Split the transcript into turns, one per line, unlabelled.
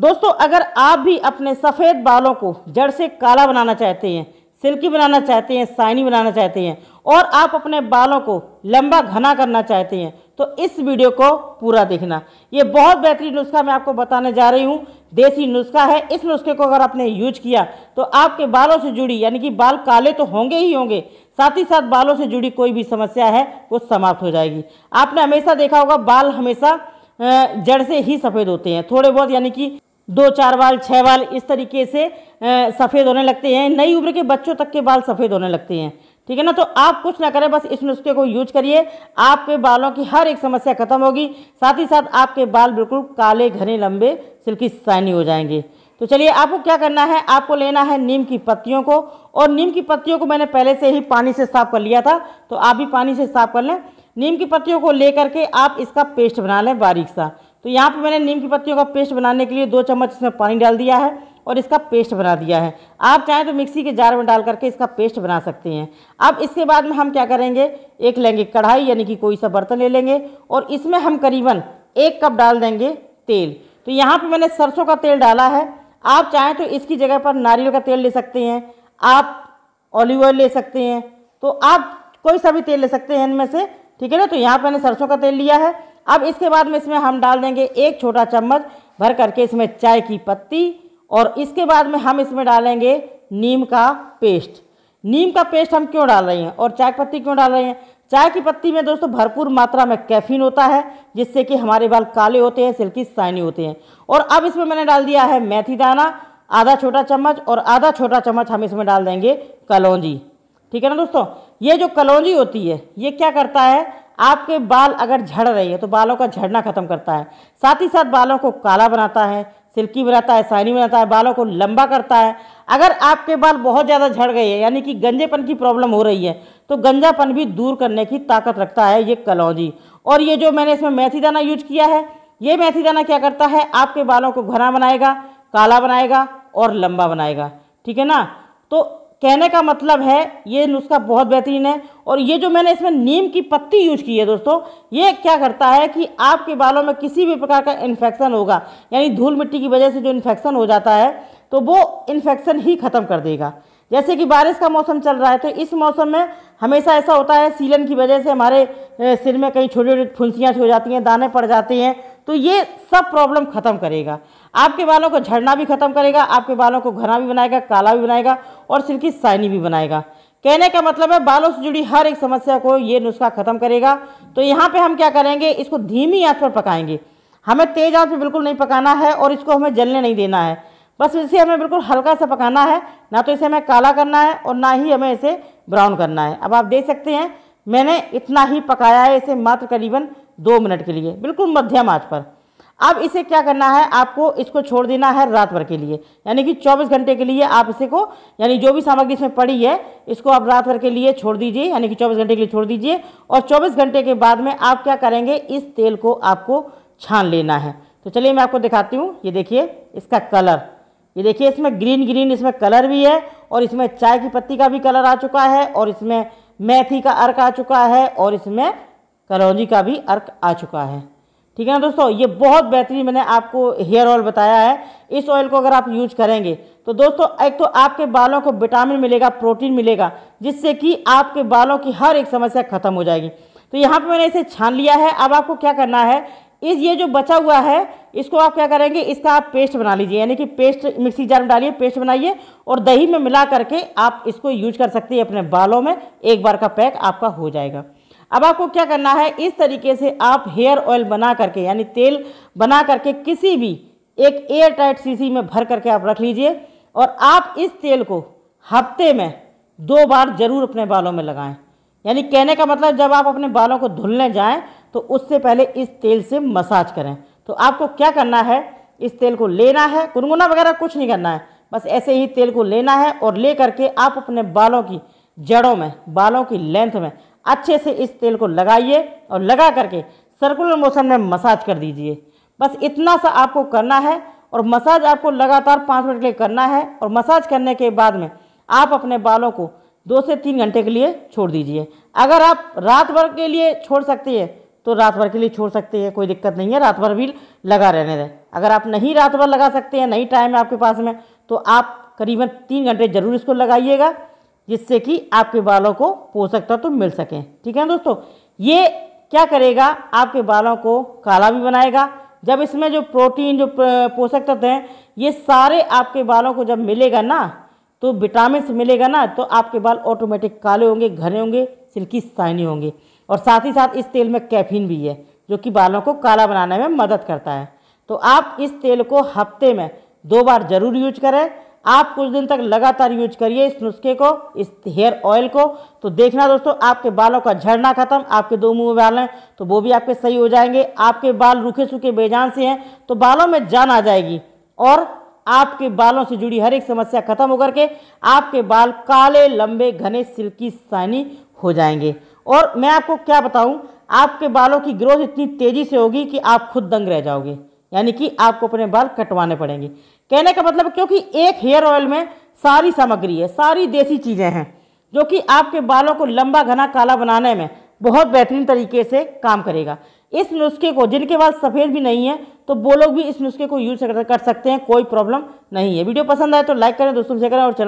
दोस्तों अगर आप भी अपने सफ़ेद बालों को जड़ से काला बनाना चाहते हैं सिल्की बनाना चाहते हैं साइनी बनाना चाहते हैं और आप अपने बालों को लंबा घना करना चाहते हैं तो इस वीडियो को पूरा देखना ये बहुत बेहतरीन नुस्खा मैं आपको बताने जा रही हूँ देसी नुस्खा है इस नुस्खे को अगर आपने यूज किया तो आपके बालों से जुड़ी यानी कि बाल काले तो होंगे ही होंगे साथ ही साथ बालों से जुड़ी कोई भी समस्या है वो समाप्त हो जाएगी आपने हमेशा देखा होगा बाल हमेशा जड़ से ही सफ़ेद होते हैं थोड़े बहुत यानी कि दो चार बाल छः बाल इस तरीके से सफ़ेद होने लगते हैं नई उम्र के बच्चों तक के बाल सफ़ेद होने लगते हैं ठीक है ना तो आप कुछ ना करें बस इस नुस्खे को यूज करिए आपके बालों की हर एक समस्या खत्म होगी साथ ही साथ आपके बाल बिल्कुल काले घने लंबे सिल्की साइनी हो जाएंगे तो चलिए आपको क्या करना है आपको लेना है नीम की पत्तियों को और नीम की पत्तियों को मैंने पहले से ही पानी से साफ कर लिया था तो आप भी पानी से साफ कर लें नीम की पत्तियों को ले के आप इसका पेस्ट बना लें बारीक सा तो यहाँ पर मैंने नीम की पत्तियों का पेस्ट बनाने के लिए दो चम्मच इसमें पानी डाल दिया है और इसका पेस्ट बना दिया है आप चाहें तो मिक्सी के जार में डाल करके इसका पेस्ट बना सकते हैं अब इसके बाद में हम क्या करेंगे एक लेंगे कढ़ाई यानी कि कोई सा बर्तन ले लेंगे और इसमें हम करीबन एक कप डाल देंगे तेल तो यहाँ पर मैंने सरसों का तेल डाला है आप चाहें तो इसकी जगह पर नारियल का तेल ले सकते हैं आप ऑलिव ऑयल ले सकते हैं तो आप कोई सा भी तेल ले सकते हैं इनमें से ठीक है ना तो यहाँ पर मैंने सरसों का तेल लिया है अब इसके बाद में इसमें हम डाल देंगे एक छोटा चम्मच भर करके इसमें चाय की पत्ती और इसके बाद में हम इसमें डालेंगे नीम का पेस्ट नीम का पेस्ट हम क्यों डाल रहे हैं और चाय की पत्ती क्यों डाल रहे हैं चाय की पत्ती में दोस्तों भरपूर मात्रा में कैफीन होता है जिससे कि हमारे बाल काले होते हैं सिल्की साइनी होते हैं और अब इसमें मैंने डाल दिया है मेथी दाना आधा छोटा चम्मच और आधा छोटा चम्मच हम इसमें डाल देंगे कलौजी ठीक है ना दोस्तों ये जो कलौजी होती है ये क्या करता है आपके बाल अगर झड़ रही है तो बालों का झड़ना खत्म करता है साथ ही साथ बालों को काला बनाता है सिल्की बनाता है साइनी बनाता है बालों को लंबा करता है अगर आपके बाल बहुत ज़्यादा झड़ गए हैं यानी कि गंजेपन की प्रॉब्लम हो रही है तो गंजापन भी दूर करने की ताकत रखता है ये कलौजी और ये जो मैंने इसमें मेथी दाना यूज किया है ये मेथी दाना क्या करता है आपके बालों को घना बनाएगा काला बनाएगा और लंबा बनाएगा ठीक है ना तो कहने का मतलब है ये नुस्खा बहुत बेहतरीन है और ये जो मैंने इसमें नीम की पत्ती यूज की है दोस्तों ये क्या करता है कि आपके बालों में किसी भी प्रकार का इन्फेक्शन होगा यानी धूल मिट्टी की वजह से जो इन्फेक्शन हो जाता है तो वो इन्फेक्शन ही ख़त्म कर देगा जैसे कि बारिश का मौसम चल रहा है तो इस मौसम में हमेशा ऐसा होता है सीलन की वजह से हमारे सिर में कई छोटी छोटी फुंसियाँ हो जाती हैं दाने पड़ जाते हैं तो ये सब प्रॉब्लम ख़त्म करेगा आपके बालों को झड़ना भी ख़त्म करेगा आपके बालों को घना भी बनाएगा काला भी बनाएगा और सिर की साइनी भी बनाएगा कहने का मतलब है बालों से जुड़ी हर एक समस्या को ये नुस्खा ख़त्म करेगा तो यहाँ पे हम क्या करेंगे इसको धीमी आंच पर पकाएंगे हमें तेज़ आंच पे बिल्कुल नहीं पकाना है और इसको हमें जलने नहीं देना है बस इसे हमें बिल्कुल हल्का सा पकाना है ना तो इसे हमें काला करना है और ना ही हमें इसे ब्राउन करना है अब आप देख सकते हैं मैंने इतना ही पकाया है इसे मात्र करीबन दो मिनट के लिए बिल्कुल मध्यम आँच पर अब इसे क्या करना है आपको इसको छोड़ देना है रात भर के लिए यानी कि 24 घंटे के लिए आप इसे को यानी जो भी सामग्री इसमें पड़ी है इसको आप रात भर के लिए छोड़ दीजिए यानी कि 24 घंटे के लिए छोड़ दीजिए और 24 घंटे के बाद में आप क्या करेंगे इस तेल को आपको छान लेना है तो चलिए मैं आपको दिखाती हूँ ये देखिए इसका कलर ये देखिए इसमें ग्रीन ग्रीन इसमें कलर भी है और इसमें चाय की पत्ती का भी कलर आ चुका है और इसमें मेथी का अर्क आ चुका है और इसमें करौजी का भी अर्क आ चुका है ठीक है ना दोस्तों ये बहुत बेहतरीन मैंने आपको हेयर ऑयल बताया है इस ऑयल को अगर आप यूज करेंगे तो दोस्तों एक तो आपके बालों को विटामिन मिलेगा प्रोटीन मिलेगा जिससे कि आपके बालों की हर एक समस्या खत्म हो जाएगी तो यहाँ पर मैंने इसे छान लिया है अब आपको क्या करना है इस ये जो बचा हुआ है इसको आप क्या करेंगे इसका आप पेस्ट बना लीजिए यानी कि पेस्ट मिक्सी जार में डालिए पेस्ट बनाइए और दही में मिला करके आप इसको यूज कर सकते हैं अपने बालों में एक बार का पैक आपका हो जाएगा अब आपको क्या करना है इस तरीके से आप हेयर ऑयल बना करके यानी तेल बना करके किसी भी एक एयर टाइट सीसी में भर करके आप रख लीजिए और आप इस तेल को हफ्ते में दो बार ज़रूर अपने बालों में लगाएं यानी कहने का मतलब जब आप अपने बालों को धुलने जाएं तो उससे पहले इस तेल से मसाज करें तो आपको क्या करना है इस तेल को लेना है गुनगुना वगैरह कुछ नहीं करना है बस ऐसे ही तेल को लेना है और ले करके आप अपने बालों की जड़ों में बालों की लेंथ में अच्छे से इस तेल को लगाइए और लगा करके सर्कुलर मोशन में मसाज कर दीजिए बस इतना सा आपको करना है और मसाज आपको लगातार पाँच मिनट के लिए करना है और मसाज करने के बाद में आप अपने बालों को दो से तीन घंटे के लिए छोड़ दीजिए अगर आप रात भर के लिए छोड़ सकते हैं तो रात भर के लिए छोड़ सकते हैं कोई दिक्कत नहीं है रात भर भी लगा रहने दें अगर आप नहीं रात भर लगा सकते हैं नहीं टाइम है आपके पास में तो आप करीबन तीन घंटे ज़रूर इसको लगाइएगा जिससे कि आपके बालों को पोषक तत्व तो मिल सकें ठीक है दोस्तों ये क्या करेगा आपके बालों को काला भी बनाएगा जब इसमें जो प्रोटीन जो पोषक तत्व हैं ये सारे आपके बालों को जब मिलेगा ना तो विटामिन मिलेगा ना तो आपके बाल ऑटोमेटिक काले होंगे घने होंगे सिल्की साइनी होंगे और साथ ही साथ इस तेल में कैफीन भी है जो कि बालों को काला बनाने में मदद करता है तो आप इस तेल को हफ्ते में दो बार ज़रूर यूज करें आप कुछ दिन तक लगातार यूज करिए इस नुस्खे को इस हेयर ऑयल को तो देखना दोस्तों आपके बालों का झड़ना खत्म आपके दो मुँह बाल हैं तो वो भी आपके सही हो जाएंगे आपके बाल रूखे सूखे बेजान से हैं तो बालों में जान आ जाएगी और आपके बालों से जुड़ी हर एक समस्या खत्म होकर के आपके बाल काले लंबे घने सिल्की सानी हो जाएंगे और मैं आपको क्या बताऊं आपके बालों की ग्रोथ इतनी तेज़ी से होगी कि आप खुद दंग रह जाओगे यानी कि आपको अपने बाल कटवाने पड़ेंगे कहने का मतलब क्योंकि एक हेयर ऑयल में सारी सामग्री है सारी देसी चीज़ें हैं जो कि आपके बालों को लंबा घना काला बनाने में बहुत बेहतरीन तरीके से काम करेगा इस नुस्खे को जिनके पास सफ़ेद भी नहीं है तो वो लोग भी इस नुस्खे को यूज़ कर सकते हैं कोई प्रॉब्लम नहीं है वीडियो पसंद आए तो लाइक करें दोस्तों से करें और चैनल